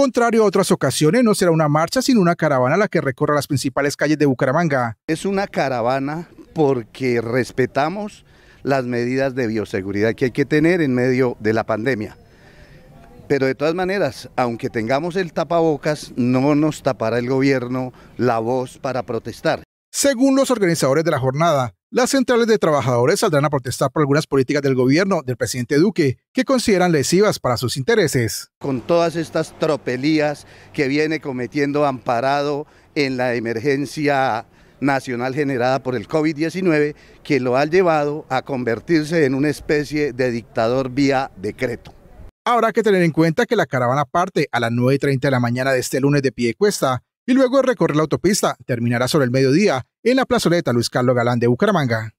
Contrario a otras ocasiones, no será una marcha, sino una caravana la que recorra las principales calles de Bucaramanga. Es una caravana porque respetamos las medidas de bioseguridad que hay que tener en medio de la pandemia. Pero de todas maneras, aunque tengamos el tapabocas, no nos tapará el gobierno la voz para protestar. Según los organizadores de la jornada, las centrales de trabajadores saldrán a protestar por algunas políticas del gobierno del presidente Duque que consideran lesivas para sus intereses. Con todas estas tropelías que viene cometiendo Amparado en la emergencia nacional generada por el COVID-19, que lo ha llevado a convertirse en una especie de dictador vía decreto. Habrá que tener en cuenta que la caravana parte a las 9.30 de la mañana de este lunes de pie cuesta y luego recorrer la autopista terminará sobre el mediodía en la plazoleta Luis Carlos Galán de Bucaramanga.